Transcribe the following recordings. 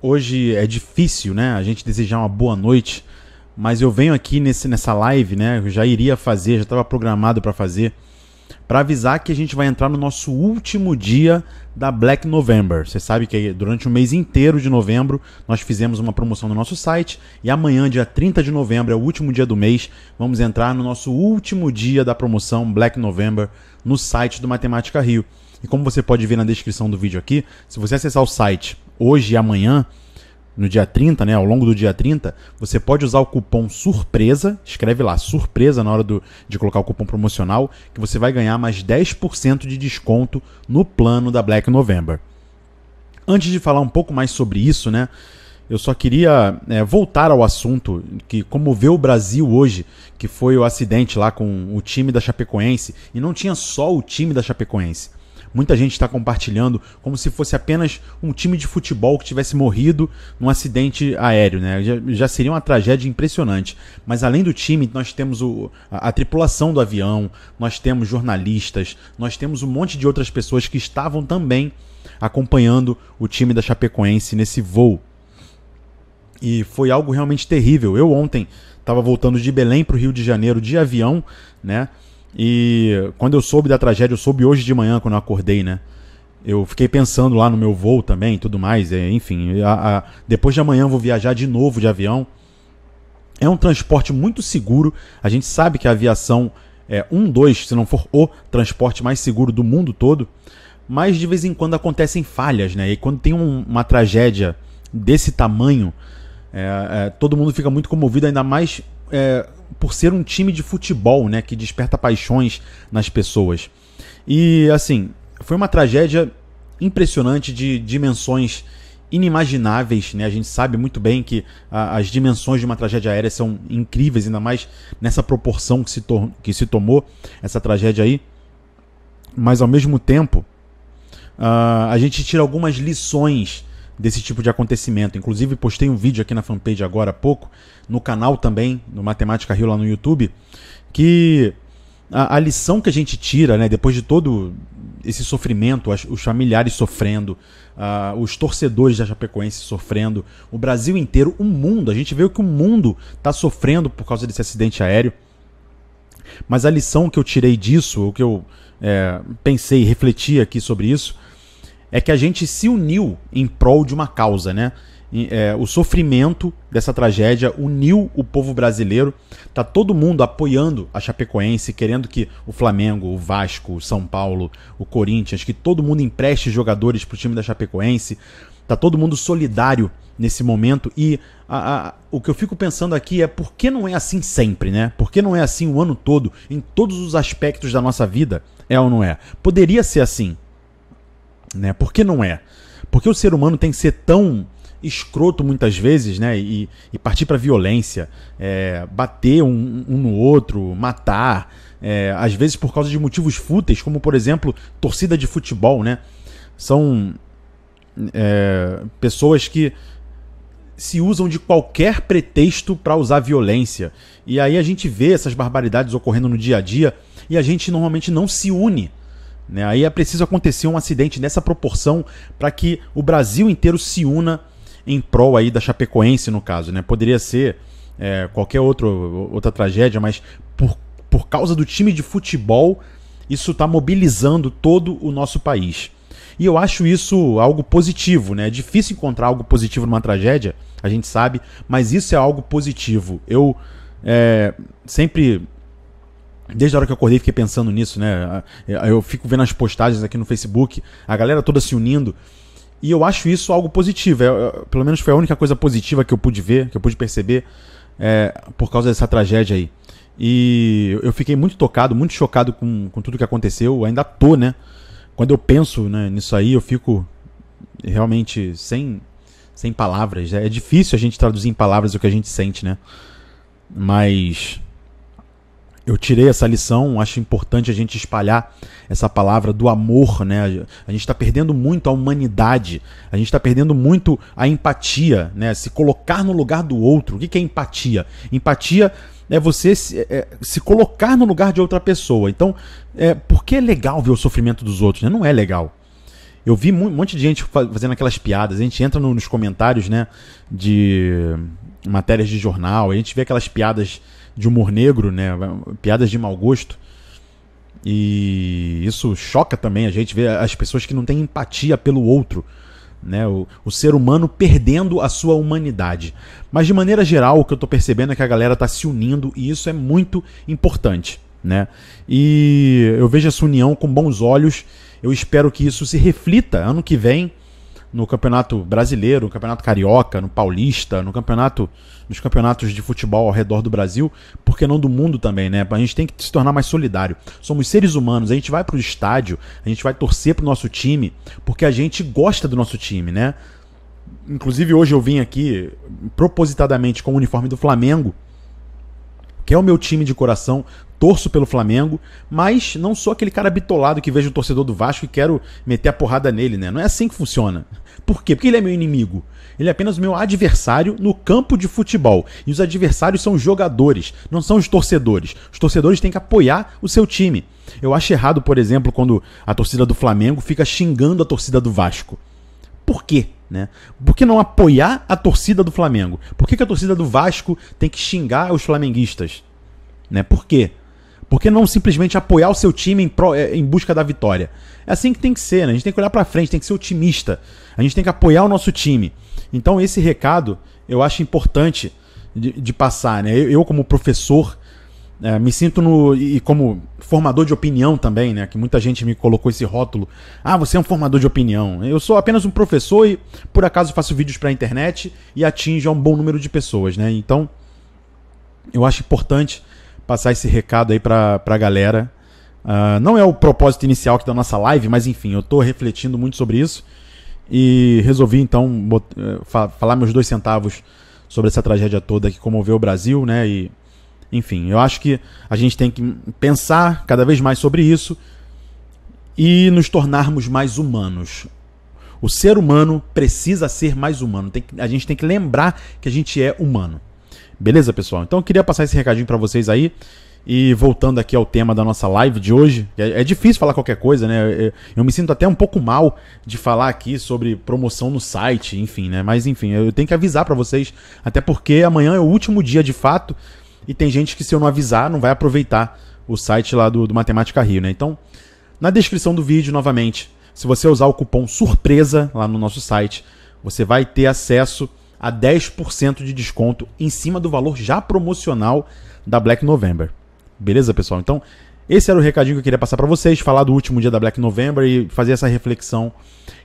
hoje é difícil, né, a gente desejar uma boa noite, mas eu venho aqui nesse, nessa live, né, eu já iria fazer, já estava programado para fazer, para avisar que a gente vai entrar no nosso último dia da Black November. Você sabe que durante o mês inteiro de novembro nós fizemos uma promoção no nosso site e amanhã, dia 30 de novembro, é o último dia do mês, vamos entrar no nosso último dia da promoção Black November no site do Matemática Rio. E como você pode ver na descrição do vídeo aqui, se você acessar o site hoje e amanhã, no dia 30, né, ao longo do dia 30, você pode usar o cupom surpresa, escreve lá surpresa na hora do, de colocar o cupom promocional, que você vai ganhar mais 10% de desconto no plano da Black November. Antes de falar um pouco mais sobre isso, né, eu só queria é, voltar ao assunto que comoveu o Brasil hoje, que foi o acidente lá com o time da Chapecoense, e não tinha só o time da Chapecoense. Muita gente está compartilhando como se fosse apenas um time de futebol que tivesse morrido num acidente aéreo, né? Já, já seria uma tragédia impressionante. Mas além do time, nós temos o, a, a tripulação do avião, nós temos jornalistas, nós temos um monte de outras pessoas que estavam também acompanhando o time da Chapecoense nesse voo. E foi algo realmente terrível. Eu ontem estava voltando de Belém para o Rio de Janeiro de avião, né? E quando eu soube da tragédia, eu soube hoje de manhã, quando eu acordei, né? Eu fiquei pensando lá no meu voo também e tudo mais. É, enfim, a, a, depois de amanhã eu vou viajar de novo de avião. É um transporte muito seguro. A gente sabe que a aviação é um, dois, se não for o transporte mais seguro do mundo todo. Mas de vez em quando acontecem falhas, né? E quando tem um, uma tragédia desse tamanho, é, é, todo mundo fica muito comovido, ainda mais é, por ser um time de futebol, né, que desperta paixões nas pessoas. E assim, foi uma tragédia impressionante de dimensões inimagináveis, né? A gente sabe muito bem que a, as dimensões de uma tragédia aérea são incríveis, ainda mais nessa proporção que se, que se tomou essa tragédia aí. Mas ao mesmo tempo, uh, a gente tira algumas lições desse tipo de acontecimento. Inclusive, postei um vídeo aqui na fanpage agora há pouco, no canal também, no Matemática Rio lá no YouTube, que a, a lição que a gente tira, né, depois de todo esse sofrimento, as, os familiares sofrendo, uh, os torcedores da Chapecoense sofrendo, o Brasil inteiro, o mundo, a gente vê que o mundo está sofrendo por causa desse acidente aéreo. Mas a lição que eu tirei disso, o que eu é, pensei e refleti aqui sobre isso, é que a gente se uniu em prol de uma causa, né? É, o sofrimento dessa tragédia uniu o povo brasileiro. Tá todo mundo apoiando a Chapecoense, querendo que o Flamengo, o Vasco, o São Paulo, o Corinthians, que todo mundo empreste jogadores pro time da Chapecoense. Tá todo mundo solidário nesse momento e a, a, o que eu fico pensando aqui é por que não é assim sempre, né? Por que não é assim o ano todo, em todos os aspectos da nossa vida? É ou não é? Poderia ser assim. Né? Por que não é? Porque o ser humano tem que ser tão escroto muitas vezes, né? E, e partir para violência, é, bater um, um, no outro, matar, é, às vezes por causa de motivos fúteis, como por exemplo torcida de futebol, né? São é, pessoas que se usam de qualquer pretexto para usar violência. E aí a gente vê essas barbaridades ocorrendo no dia a dia e a gente normalmente não se une né? Aí é preciso acontecer um acidente nessa proporção para que o Brasil inteiro se una em prol aí da Chapecoense, no caso. Né? Poderia ser é, qualquer outro, outra tragédia, mas por, por causa do time de futebol, isso está mobilizando todo o nosso país. E eu acho isso algo positivo, né? É difícil encontrar algo positivo numa tragédia, a gente sabe, mas isso é algo positivo. Eu é, sempre Desde a hora que eu acordei, fiquei pensando nisso, né? Eu fico vendo as postagens aqui no Facebook, a galera toda se unindo. E eu acho isso algo positivo. É, é, pelo menos foi a única coisa positiva que eu pude ver, que eu pude perceber, é, por causa dessa tragédia aí. E eu fiquei muito tocado, muito chocado com, com tudo que aconteceu. Eu ainda tô, né? Quando eu penso né, nisso aí, eu fico realmente sem, sem palavras. É difícil a gente traduzir em palavras o que a gente sente, né? Mas eu tirei essa lição, acho importante a gente espalhar essa palavra do amor, né? A gente está perdendo muito a humanidade, a gente está perdendo muito a empatia, né? Se colocar no lugar do outro. O que é empatia? Empatia é você se, é, é, se colocar no lugar de outra pessoa. Então, é, por que é legal ver o sofrimento dos outros? Né? Não é legal. Eu vi um monte de gente fazendo aquelas piadas. A gente entra no, nos comentários, né? De, matérias de jornal, a gente vê aquelas piadas de humor negro, né? Piadas de mau gosto. E isso choca também a gente vê as pessoas que não têm empatia pelo outro, né? O, o ser humano perdendo a sua humanidade. Mas de maneira geral, o que eu estou percebendo é que a galera está se unindo e isso é muito importante, né? E eu vejo essa união com bons olhos. Eu espero que isso se reflita ano que vem no Campeonato Brasileiro, no Campeonato Carioca, no Paulista, no campeonato, nos campeonatos de futebol ao redor do Brasil, porque não do mundo também, né? A gente tem que se tornar mais solidário. Somos seres humanos, a gente vai pro estádio, a gente vai torcer pro nosso time, porque a gente gosta do nosso time, né? Inclusive hoje eu vim aqui propositadamente com o uniforme do Flamengo, que é o meu time de coração, torço pelo Flamengo, mas não sou aquele cara bitolado que vejo o torcedor do Vasco e quero meter a porrada nele, né? Não é assim que funciona. Por quê? Porque ele é meu inimigo. Ele é apenas meu adversário no campo de futebol. E os adversários são os jogadores, não são os torcedores. Os torcedores têm que apoiar o seu time. Eu acho errado, por exemplo, quando a torcida do Flamengo fica xingando a torcida do Vasco. Por quê? Né? Por que não apoiar a torcida do Flamengo? Por que, que a torcida do Vasco tem que xingar os flamenguistas? Né? Por quê? Por que não simplesmente apoiar o seu time em, pro, é, em busca da vitória? É assim que tem que ser, né? A gente tem que olhar para frente, tem que ser otimista. A gente tem que apoiar o nosso time. Então, esse recado eu acho importante de, de passar, né? Eu, eu, como professor é, me sinto no. E como formador de opinião também, né? Que muita gente me colocou esse rótulo. Ah, você é um formador de opinião. Eu sou apenas um professor e, por acaso, faço vídeos para a internet e atinjo a um bom número de pessoas, né? Então, eu acho importante passar esse recado aí para a galera. Uh, não é o propósito inicial aqui da nossa live, mas enfim, eu estou refletindo muito sobre isso e resolvi então eh, falar meus dois centavos sobre essa tragédia toda que comoveu o Brasil, né? E enfim, eu acho que a gente tem que pensar cada vez mais sobre isso e nos tornarmos mais humanos. O ser humano precisa ser mais humano. Que, a gente tem que lembrar que a gente é humano. Beleza, pessoal? Então eu queria passar esse recadinho para vocês aí. E voltando aqui ao tema da nossa live de hoje, é, é difícil falar qualquer coisa, né? Eu, eu, me sinto até um pouco mal de falar aqui sobre promoção no site, enfim, né? Mas enfim, eu tenho que avisar para vocês, até porque amanhã é o último dia de fato e tem gente que, se eu não avisar, não vai aproveitar o site lá do, do Matemática Rio, né? Então, na descrição do vídeo, novamente, se você usar o cupom SURPRESA lá no nosso site, você vai ter acesso a 10% de desconto em cima do valor já promocional da Black November. Beleza, pessoal? Então, esse era o recadinho que eu queria passar para vocês, falar do último dia da Black November e fazer essa reflexão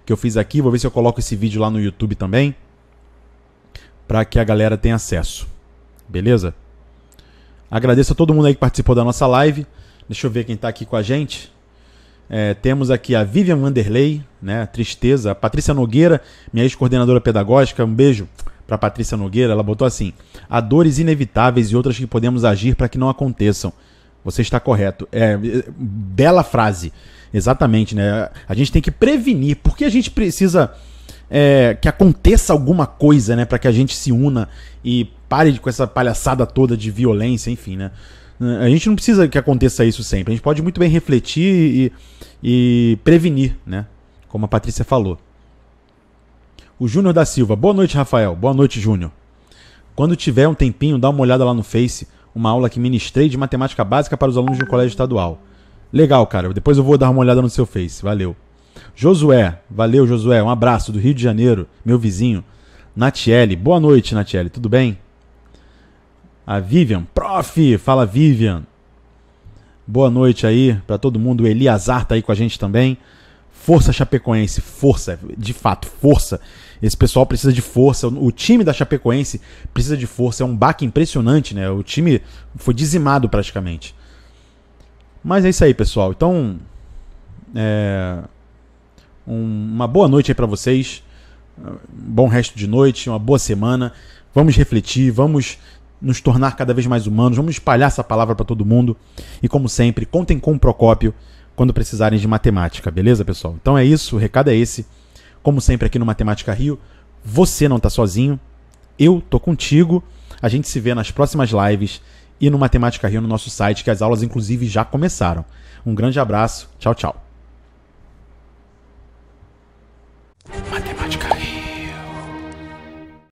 que eu fiz aqui. Vou ver se eu coloco esse vídeo lá no YouTube também, para que a galera tenha acesso. Beleza? Agradeço a todo mundo aí que participou da nossa live. Deixa eu ver quem está aqui com a gente. É, temos aqui a Vivian Wanderley, né? Tristeza. A Patrícia Nogueira, minha ex-coordenadora pedagógica. Um beijo para Patrícia Nogueira. Ela botou assim: há dores inevitáveis e outras que podemos agir para que não aconteçam. Você está correto. É, bela frase. Exatamente, né? A gente tem que prevenir. Por que a gente precisa é, que aconteça alguma coisa, né? Para que a gente se una e pare com essa palhaçada toda de violência, enfim, né? A gente não precisa que aconteça isso sempre. A gente pode muito bem refletir e, e prevenir, né? Como a Patrícia falou. O Júnior da Silva. Boa noite, Rafael. Boa noite, Júnior. Quando tiver um tempinho, dá uma olhada lá no Face. Uma aula que ministrei de matemática básica para os alunos de um colégio estadual. Legal, cara. Depois eu vou dar uma olhada no seu Face. Valeu. Josué, valeu Josué, um abraço do Rio de Janeiro, meu vizinho. Natiele, boa noite Natiele, tudo bem? A Vivian, prof, fala Vivian. Boa noite aí para todo mundo. O Eliazar tá aí com a gente também. Força Chapecoense, força, de fato, força. Esse pessoal precisa de força. O time da Chapecoense precisa de força. É um baque impressionante, né? O time foi dizimado praticamente. Mas é isso aí, pessoal. Então, é... Um, uma boa noite aí para vocês. Um bom resto de noite, uma boa semana. Vamos refletir, vamos nos tornar cada vez mais humanos, vamos espalhar essa palavra para todo mundo. E como sempre, contem com o Procópio quando precisarem de matemática, beleza, pessoal? Então é isso, o recado é esse. Como sempre aqui no Matemática Rio, você não está sozinho, eu tô contigo. A gente se vê nas próximas lives e no Matemática Rio no nosso site, que as aulas inclusive já começaram. Um grande abraço, tchau, tchau.